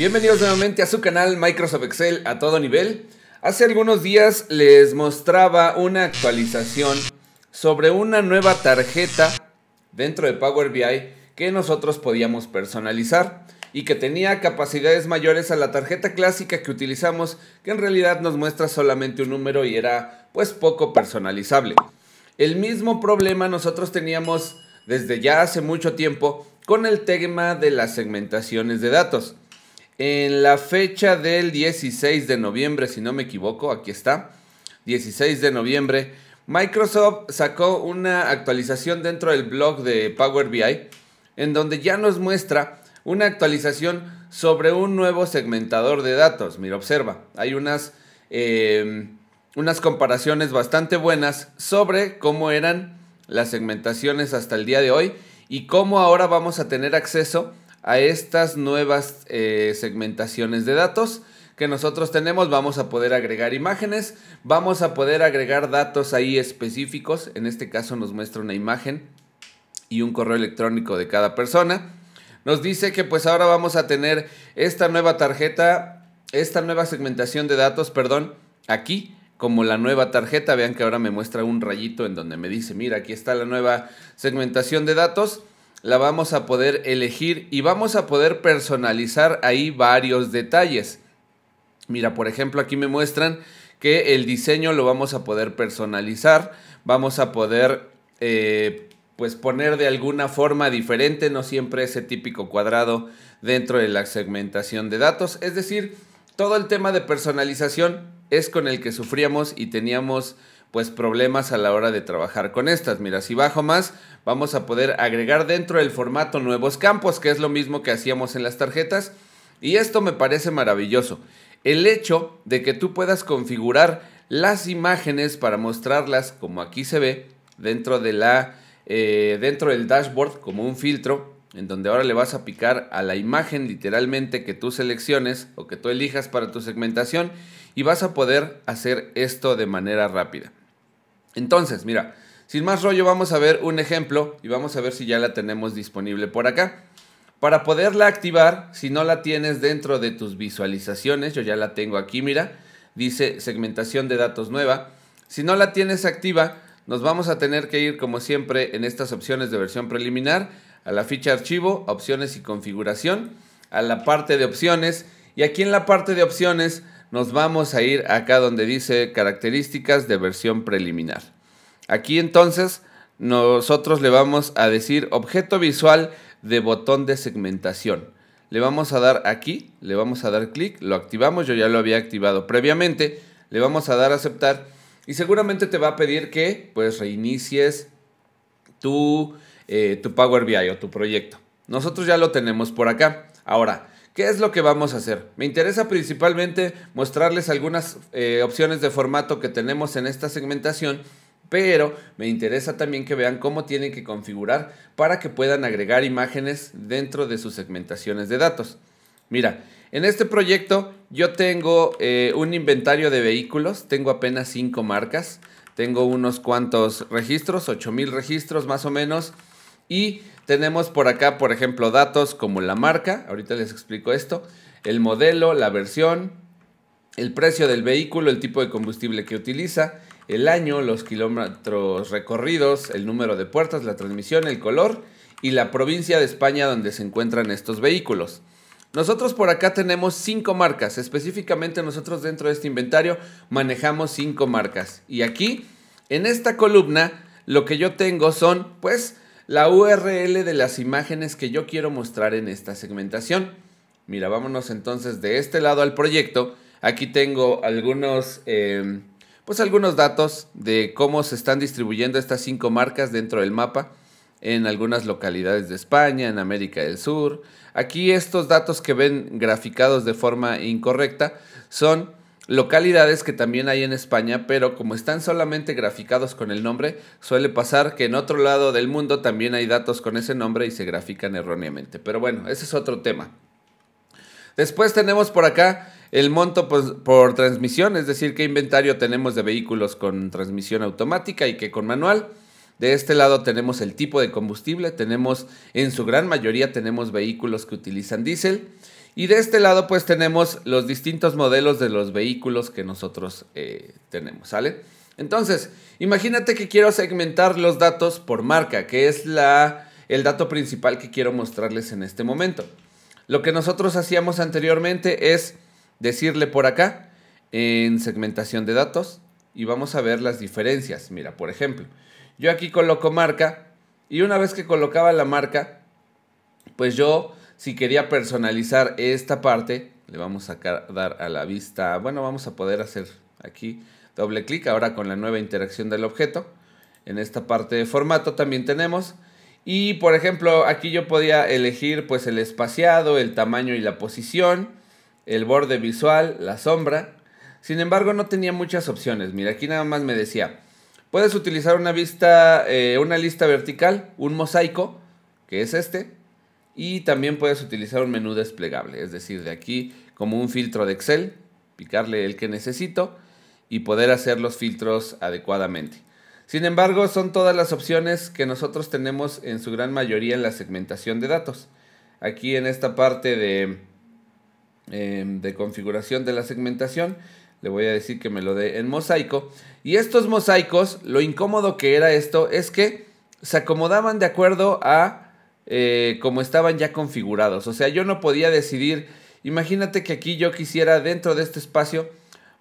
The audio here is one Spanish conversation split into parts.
Bienvenidos nuevamente a su canal Microsoft Excel a todo nivel. Hace algunos días les mostraba una actualización sobre una nueva tarjeta dentro de Power BI que nosotros podíamos personalizar y que tenía capacidades mayores a la tarjeta clásica que utilizamos que en realidad nos muestra solamente un número y era pues poco personalizable. El mismo problema nosotros teníamos desde ya hace mucho tiempo con el tema de las segmentaciones de datos. En la fecha del 16 de noviembre, si no me equivoco, aquí está, 16 de noviembre, Microsoft sacó una actualización dentro del blog de Power BI, en donde ya nos muestra una actualización sobre un nuevo segmentador de datos. Mira, observa, hay unas, em, unas comparaciones bastante buenas sobre cómo eran las segmentaciones hasta el día de hoy y cómo ahora vamos a tener acceso a estas nuevas eh, segmentaciones de datos que nosotros tenemos. Vamos a poder agregar imágenes, vamos a poder agregar datos ahí específicos. En este caso nos muestra una imagen y un correo electrónico de cada persona. Nos dice que pues ahora vamos a tener esta nueva tarjeta, esta nueva segmentación de datos, perdón, aquí como la nueva tarjeta. Vean que ahora me muestra un rayito en donde me dice, mira, aquí está la nueva segmentación de datos la vamos a poder elegir y vamos a poder personalizar ahí varios detalles. Mira, por ejemplo, aquí me muestran que el diseño lo vamos a poder personalizar, vamos a poder eh, pues poner de alguna forma diferente, no siempre ese típico cuadrado dentro de la segmentación de datos. Es decir, todo el tema de personalización es con el que sufríamos y teníamos pues problemas a la hora de trabajar con estas. Mira, si bajo más, vamos a poder agregar dentro del formato nuevos campos, que es lo mismo que hacíamos en las tarjetas. Y esto me parece maravilloso. El hecho de que tú puedas configurar las imágenes para mostrarlas, como aquí se ve, dentro, de la, eh, dentro del dashboard, como un filtro, en donde ahora le vas a picar a la imagen literalmente que tú selecciones o que tú elijas para tu segmentación y vas a poder hacer esto de manera rápida. Entonces, mira, sin más rollo vamos a ver un ejemplo y vamos a ver si ya la tenemos disponible por acá. Para poderla activar, si no la tienes dentro de tus visualizaciones, yo ya la tengo aquí, mira, dice segmentación de datos nueva. Si no la tienes activa, nos vamos a tener que ir como siempre en estas opciones de versión preliminar, a la ficha archivo, opciones y configuración, a la parte de opciones y aquí en la parte de opciones nos vamos a ir acá donde dice características de versión preliminar. Aquí entonces nosotros le vamos a decir objeto visual de botón de segmentación. Le vamos a dar aquí, le vamos a dar clic, lo activamos, yo ya lo había activado previamente, le vamos a dar aceptar y seguramente te va a pedir que pues reinicies tu, eh, tu Power BI o tu proyecto. Nosotros ya lo tenemos por acá. Ahora, ¿Qué es lo que vamos a hacer? Me interesa principalmente mostrarles algunas eh, opciones de formato que tenemos en esta segmentación, pero me interesa también que vean cómo tienen que configurar para que puedan agregar imágenes dentro de sus segmentaciones de datos. Mira, en este proyecto yo tengo eh, un inventario de vehículos, tengo apenas 5 marcas, tengo unos cuantos registros, 8000 registros más o menos, y tenemos por acá, por ejemplo, datos como la marca, ahorita les explico esto, el modelo, la versión, el precio del vehículo, el tipo de combustible que utiliza, el año, los kilómetros recorridos, el número de puertas, la transmisión, el color y la provincia de España donde se encuentran estos vehículos. Nosotros por acá tenemos cinco marcas, específicamente nosotros dentro de este inventario manejamos cinco marcas. Y aquí, en esta columna, lo que yo tengo son, pues, la URL de las imágenes que yo quiero mostrar en esta segmentación. Mira, vámonos entonces de este lado al proyecto. Aquí tengo algunos, em, pues algunos datos de cómo se están distribuyendo estas cinco marcas dentro del mapa en algunas localidades de España, en América del Sur. Aquí estos datos que ven graficados de forma incorrecta son localidades que también hay en España, pero como están solamente graficados con el nombre, suele pasar que en otro lado del mundo también hay datos con ese nombre y se grafican erróneamente. Pero bueno, ese es otro tema. Después tenemos por acá el monto pues, por, transmisión, es decir, qué inventario tenemos de vehículos con transmisión automática y qué con manual. De este lado tenemos el tipo de combustible, tenemos en su gran mayoría tenemos vehículos que utilizan diésel. Y de este lado pues tenemos los distintos modelos de los vehículos que nosotros eh, tenemos, ¿sale? Entonces, imagínate que quiero segmentar los datos por marca, que es la, el dato principal que quiero mostrarles en este momento. Lo que nosotros hacíamos anteriormente es decirle por acá en segmentación de datos y vamos a ver las diferencias. Mira, por ejemplo, yo aquí coloco marca y una vez que colocaba la marca, pues yo si quería personalizar esta parte, le vamos a dar a la vista, bueno, vamos a poder hacer aquí doble clic ahora con la nueva interacción del objeto. En esta parte de formato también tenemos. Y por ejemplo, aquí yo podía elegir pues el espaciado, el tamaño y la posición, el borde visual, la sombra. Sin embargo, no tenía muchas opciones. Mira, aquí nada más me decía, puedes utilizar una vista, eh, una lista vertical, un mosaico, que es este, y también puedes utilizar un menú desplegable, es decir, de aquí como un filtro de Excel, picarle el que necesito y poder hacer los filtros adecuadamente. Sin embargo, son todas las opciones que nosotros tenemos en su gran mayoría en la segmentación de datos. Aquí en esta parte de, em, de configuración de la segmentación, le voy a decir que me lo dé en mosaico. Y estos mosaicos, lo incómodo que era esto es que se acomodaban de acuerdo a eh, como estaban ya configurados. O sea, yo no podía decidir, imagínate que aquí yo quisiera dentro de este espacio,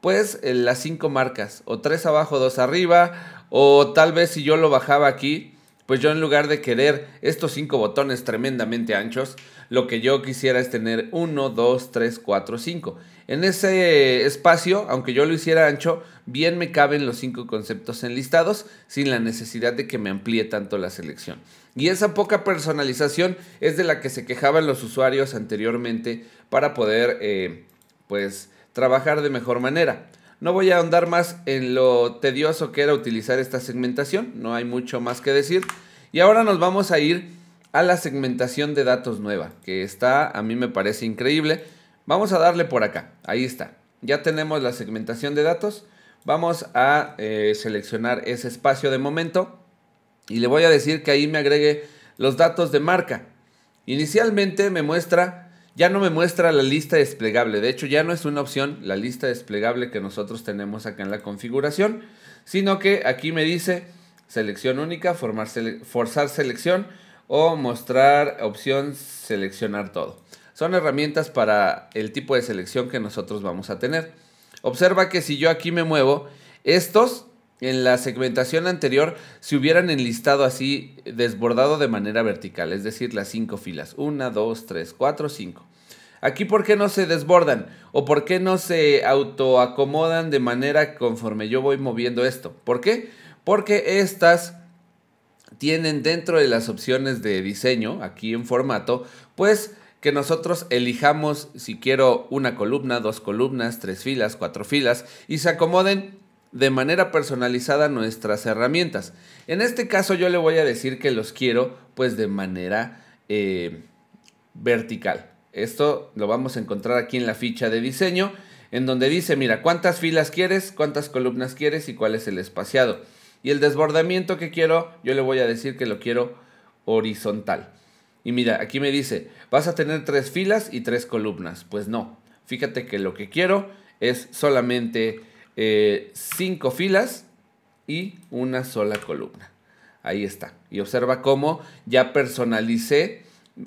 pues eh, las cinco marcas, o tres abajo, dos arriba, o tal vez si yo lo bajaba aquí, pues yo en lugar de querer estos cinco botones tremendamente anchos, lo que yo quisiera es tener uno, dos, tres, cuatro, cinco. En ese espacio, aunque yo lo hiciera ancho, bien me caben los cinco conceptos enlistados sin la necesidad de que me amplíe tanto la selección. Y esa poca personalización es de la que se quejaban los usuarios anteriormente para poder eh, pues trabajar de mejor manera. No voy a ahondar más en lo tedioso que era utilizar esta segmentación, no hay mucho más que decir. Y ahora nos vamos a ir a la segmentación de datos nueva, que está, a mí me parece increíble. Vamos a darle por acá, ahí está. Ya tenemos la segmentación de datos. Vamos a eh, seleccionar ese espacio de momento y le voy a decir que ahí me agregue los datos de marca. Inicialmente me muestra, ya no me muestra la lista desplegable, de hecho ya no es una opción la lista desplegable que nosotros tenemos acá en la configuración, sino que aquí me dice selección única, forzar selección o mostrar opción seleccionar todo. Son herramientas para el tipo de selección que nosotros vamos a tener. Observa que si yo aquí me muevo, estos en la segmentación anterior se hubieran enlistado así desbordado de manera vertical, es decir, las cinco filas. Una, dos, tres, cuatro, cinco. Aquí por qué no se desbordan o por qué no se autoacomodan de manera conforme yo voy moviendo esto. ¿Por qué? Porque estas tienen dentro de las opciones de diseño, aquí en formato, pues que nosotros elijamos si quiero una columna, dos columnas, tres filas, cuatro filas y se acomoden de manera personalizada nuestras herramientas. En este caso yo le voy a decir que los quiero pues de manera eh, vertical. Esto lo vamos a encontrar aquí en la ficha de diseño, en donde dice, mira, cuántas filas quieres, cuántas columnas quieres y cuál es el espaciado. Y el desbordamiento que quiero, yo le voy a decir que lo quiero horizontal. Y mira, aquí me dice, vas a tener tres filas y tres columnas. Pues no, fíjate que lo que quiero es solamente eh, cinco filas y una sola columna. Ahí está. Y observa cómo ya personalicé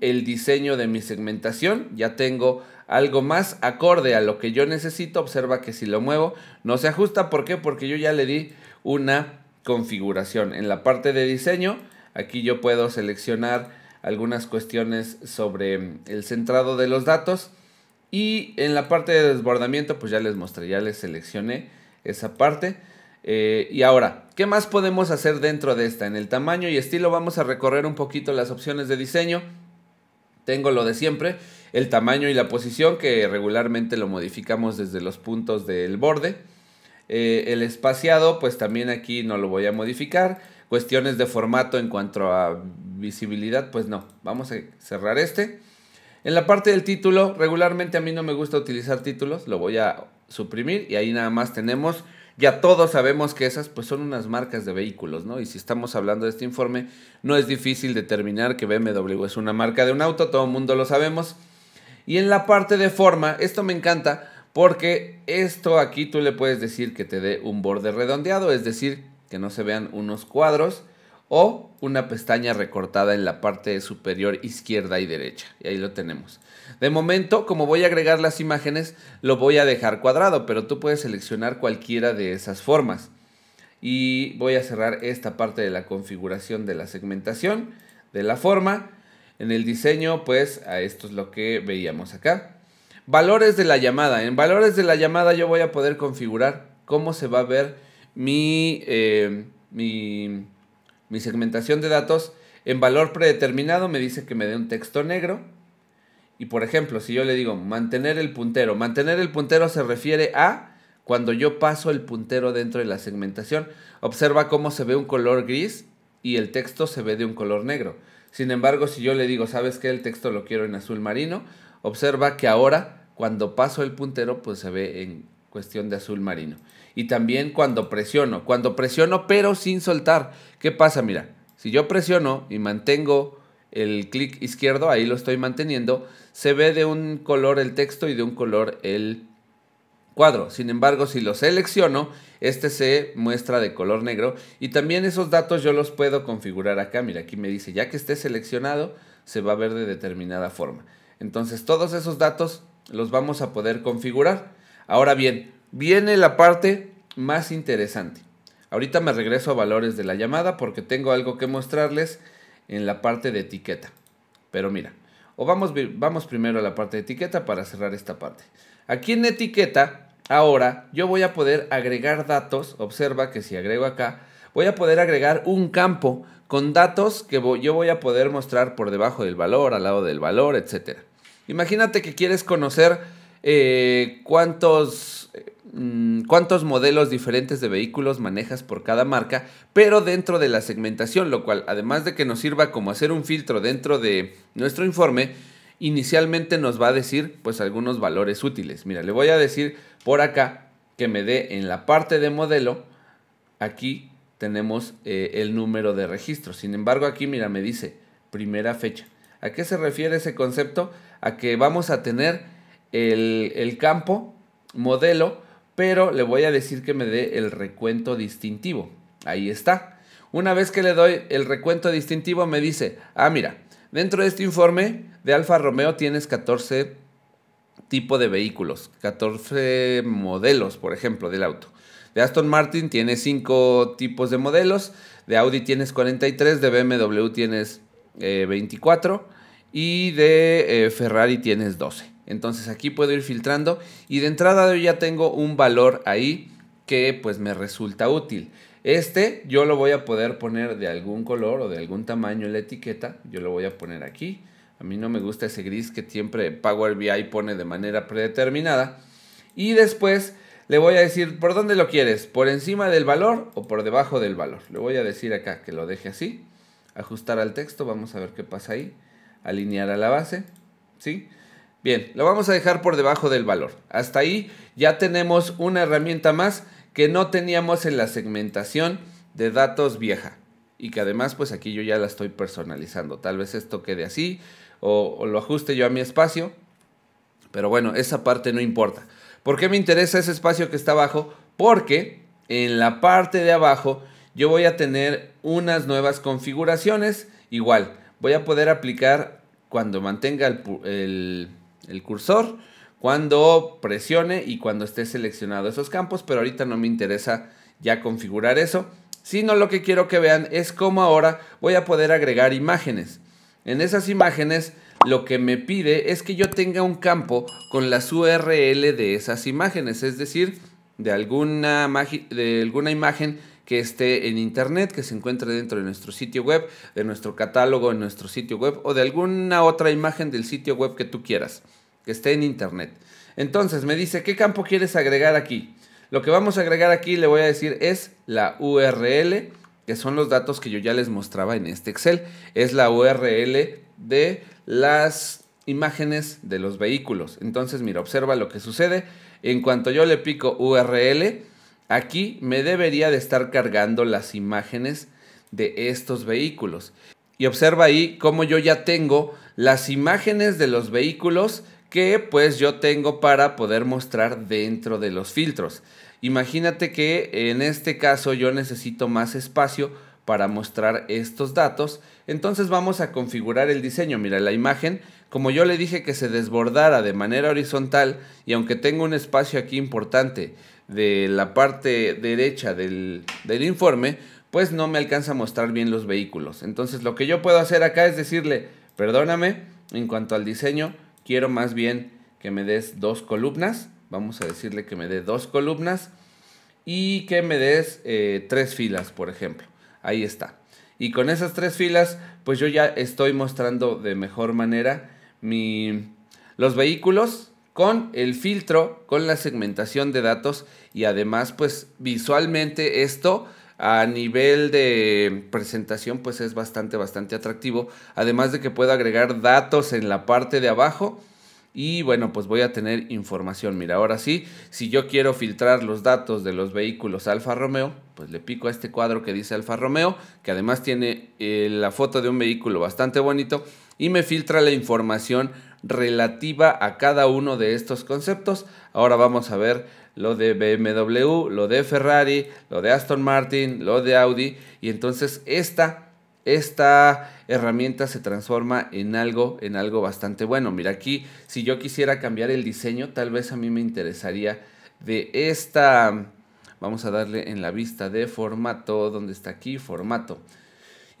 el diseño de mi segmentación. Ya tengo algo más acorde a lo que yo necesito. Observa que si lo muevo no se ajusta. ¿Por qué? Porque yo ya le di una configuración. En la parte de diseño, aquí yo puedo seleccionar algunas cuestiones sobre el centrado de los datos y en la parte de desbordamiento, pues ya les mostré, ya les seleccioné esa parte. Eh, y ahora, ¿qué más podemos hacer dentro de esta? En el tamaño y estilo vamos a recorrer un poquito las opciones de diseño. Tengo lo de siempre, el tamaño y la posición que regularmente lo modificamos desde los puntos del borde. Eh, el espaciado, pues también aquí no lo voy a modificar. Cuestiones de formato en cuanto a visibilidad, pues no. Vamos a cerrar este. En la parte del título, regularmente a mí no me gusta utilizar títulos, lo voy a suprimir y ahí nada más tenemos, ya todos sabemos que esas pues son unas marcas de vehículos, ¿no? Y si estamos hablando de este informe, no es difícil determinar que BMW es una marca de un auto, todo el mundo lo sabemos. Y en la parte de forma, esto me encanta porque esto aquí tú le puedes decir que te dé un borde redondeado, es decir, que no se vean unos cuadros o una pestaña recortada en la parte superior izquierda y derecha. Y ahí lo tenemos. De momento, como voy a agregar las imágenes, lo voy a dejar cuadrado, pero tú puedes seleccionar cualquiera de esas formas. Y voy a cerrar esta parte de la configuración de la segmentación, de la forma. En el diseño, pues, a esto es lo que veíamos acá. Valores de la llamada. En valores de la llamada yo voy a poder configurar cómo se va a ver mi, eh, mi mi segmentación de datos en valor predeterminado me dice que me dé un texto negro. Y por ejemplo, si yo le digo mantener el puntero, mantener el puntero se refiere a cuando yo paso el puntero dentro de la segmentación. Observa cómo se ve un color gris y el texto se ve de un color negro. Sin embargo, si yo le digo, ¿sabes qué? El texto lo quiero en azul marino, observa que ahora cuando paso el puntero pues se ve en cuestión de azul marino y también cuando presiono. Cuando presiono pero sin soltar. ¿Qué pasa? Mira, si yo presiono y mantengo el clic izquierdo, ahí lo estoy manteniendo, se ve de un color el texto y de un color el cuadro. Sin embargo, si lo selecciono, este se muestra de color negro y también esos datos yo los puedo configurar acá. Mira, aquí me dice, ya que esté seleccionado, se va a ver de determinada forma. Entonces, todos esos datos los vamos a poder configurar. Ahora bien, viene la parte más interesante. Ahorita me regreso a valores de la llamada porque tengo algo que mostrarles en la parte de etiqueta. Pero mira, o vamos, vamos primero a la parte de etiqueta para cerrar esta parte. Aquí en etiqueta, ahora yo voy a poder agregar datos. Observa que si agrego acá, voy a poder agregar un campo con datos que yo voy a poder mostrar por debajo del valor, al lado del valor, etc. Imagínate que quieres conocer eh, cuántos Mm, cuántos modelos diferentes de vehículos manejas por cada marca, pero dentro de la segmentación, lo cual, además de que nos sirva como hacer un filtro dentro de nuestro informe, inicialmente nos va a decir pues algunos valores útiles. Mira, le voy a decir por acá que me dé en la parte de modelo, aquí tenemos eh, el número de registro. Sin embargo, aquí mira, me dice primera fecha. ¿A qué se refiere ese concepto? A que vamos a tener el campo modelo pero le voy a decir que me dé el recuento distintivo. Ahí está. Una vez que le doy el recuento distintivo me dice, ah, mira, dentro de este informe de Alfa Romeo tienes 14 tipos de vehículos, 14 modelos, por ejemplo, del auto. De Aston Martin tienes 5 tipos de modelos, de Audi tienes 43, de BMW tienes 24 eh, y de eh, Ferrari tienes 12. Entonces aquí puedo ir filtrando y de entrada yo ya tengo un valor ahí que pues me resulta útil. Este yo lo voy a poder poner de algún color o de algún tamaño en la etiqueta. Yo lo voy a poner aquí. A mí no me gusta ese gris que siempre Power BI pone de manera predeterminada. Y después le voy a decir por dónde lo quieres, por encima del valor o por debajo del valor. Le voy a decir acá que lo deje así. Ajustar al texto, vamos a ver qué pasa ahí. Alinear a la base, ¿sí? sí Bien, lo vamos a dejar por debajo del valor. Hasta ahí ya tenemos una herramienta más que no teníamos en la segmentación de datos vieja. Y que además pues aquí yo ya la estoy personalizando. Tal vez esto quede así o, lo ajuste yo a mi espacio. Pero bueno, esa parte no importa. ¿Por qué me interesa ese espacio que está abajo? Porque en la parte de abajo yo voy a tener unas nuevas configuraciones. Igual, voy a poder aplicar cuando mantenga el el cursor cuando presione y cuando esté seleccionado esos campos, pero ahorita no me interesa ya configurar eso, sino lo que quiero que vean es cómo ahora voy a poder agregar imágenes. En esas imágenes lo que me pide es que yo tenga un campo con las URL de esas imágenes, es decir, de alguna, de alguna imagen que esté en internet, que se encuentre dentro de nuestro sitio web, de nuestro catálogo en nuestro sitio web o de alguna otra imagen del sitio web que tú quieras, que esté en internet. Entonces me dice, ¿qué campo quieres agregar aquí? Lo que vamos a agregar aquí le voy a decir es la URL, que son los datos que yo ya les mostraba en este Excel. Es la URL de las imágenes de los vehículos. Entonces, mira, observa lo que sucede. En cuanto yo le pico URL, Aquí me debería de estar cargando las imágenes de estos vehículos. Y observa ahí cómo yo ya tengo las imágenes de los vehículos que pues yo tengo para poder mostrar dentro de los filtros. Imagínate que en este caso yo necesito más espacio para mostrar estos datos. Entonces vamos a configurar el diseño. Mira, la imagen, como yo le dije que se desbordara de manera horizontal y aunque tengo un espacio aquí importante de la parte derecha del, informe, pues no me alcanza a mostrar bien los vehículos. Entonces lo que yo puedo hacer acá es decirle, perdóname, en cuanto al diseño, quiero más bien que me des dos columnas. Vamos a decirle que me dé dos columnas y que me des eh, tres filas, por ejemplo. Ahí está. Y con esas tres filas, pues yo ya estoy mostrando de mejor manera mi, los vehículos con el filtro, con la segmentación de datos y además pues visualmente esto a nivel de presentación pues es bastante bastante atractivo, además de que puedo agregar datos en la parte de abajo y bueno, pues voy a tener información. Mira, ahora sí, si yo quiero filtrar los datos de los vehículos Alfa Romeo, pues le pico a este cuadro que dice Alfa Romeo, que además tiene eh, la foto de un vehículo bastante bonito y me filtra la información relativa a cada uno de estos conceptos. Ahora vamos a ver lo de BMW, lo de Ferrari, lo de Aston Martin, lo de Audi. Y entonces esta, esta herramienta se transforma en algo, en algo bastante bueno. Mira aquí, si yo quisiera cambiar el diseño, tal vez a mí me interesaría de esta... Vamos a darle en la vista de formato, donde está aquí, formato.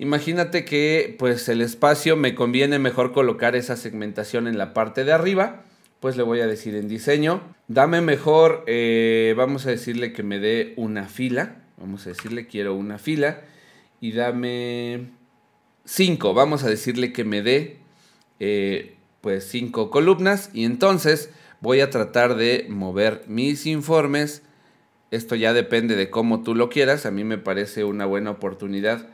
Imagínate que pues el espacio me conviene mejor colocar esa segmentación en la parte de arriba. Pues le voy a decir en diseño. Dame mejor, eh, vamos a decirle que me dé una fila. Vamos a decirle quiero una fila. Y dame 5. Vamos a decirle que me dé eh, pues 5 columnas. Y entonces voy a tratar de mover mis informes. Esto ya depende de cómo tú lo quieras. A mí me parece una buena oportunidad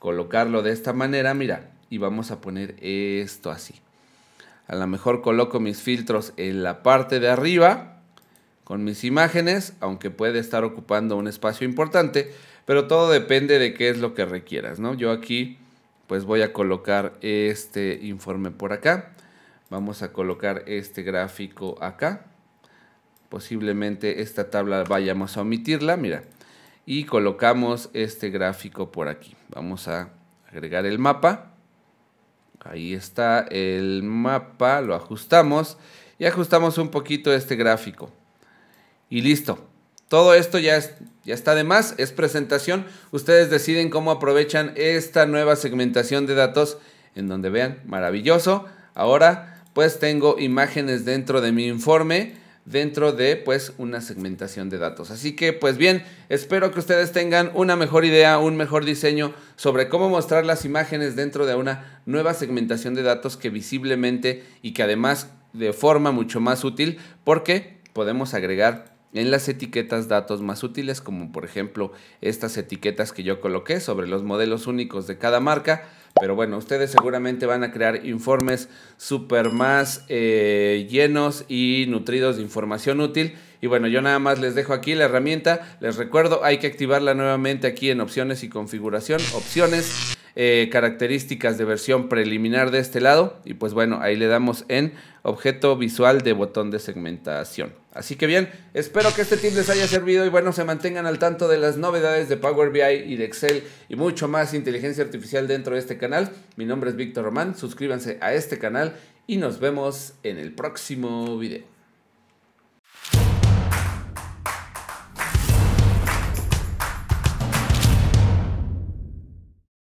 colocarlo de esta manera, mira, y vamos a poner esto así. A lo mejor coloco mis filtros en la parte de arriba con mis imágenes, aunque puede estar ocupando un espacio importante, pero todo depende de qué es lo que requieras, ¿no? Yo aquí pues voy a colocar este informe por acá, vamos a colocar este gráfico acá, posiblemente esta tabla vayamos a omitirla, mira, y colocamos este gráfico por aquí. Vamos a agregar el mapa. Ahí está el mapa, lo ajustamos y ajustamos un poquito este gráfico. Y listo. Todo esto ya, ya está de más, es presentación. Ustedes deciden cómo aprovechan esta nueva segmentación de datos en donde vean, maravilloso. Ahora pues tengo imágenes dentro de mi informe dentro de pues una segmentación de datos. Así que pues bien, espero que ustedes tengan una mejor idea, un mejor diseño sobre cómo mostrar las imágenes dentro de una nueva segmentación de datos que visiblemente y que además de forma mucho más útil porque podemos agregar en las etiquetas datos más útiles, como por ejemplo estas etiquetas que yo coloqué sobre los modelos únicos de cada marca. Pero bueno, ustedes seguramente van a crear informes súper más eh, llenos y nutridos de información útil. Y bueno, yo nada más les dejo aquí la herramienta. Les recuerdo, hay que activarla nuevamente aquí en opciones y configuración. Opciones eh, características de versión preliminar de este lado y pues bueno, ahí le damos en objeto visual de botón de segmentación. Así que bien, espero que este tip les haya servido y bueno, se mantengan al tanto de las novedades de Power BI y de Excel y mucho más inteligencia artificial dentro de este canal. Mi nombre es Víctor Román, suscríbanse a este canal y nos vemos en el próximo video.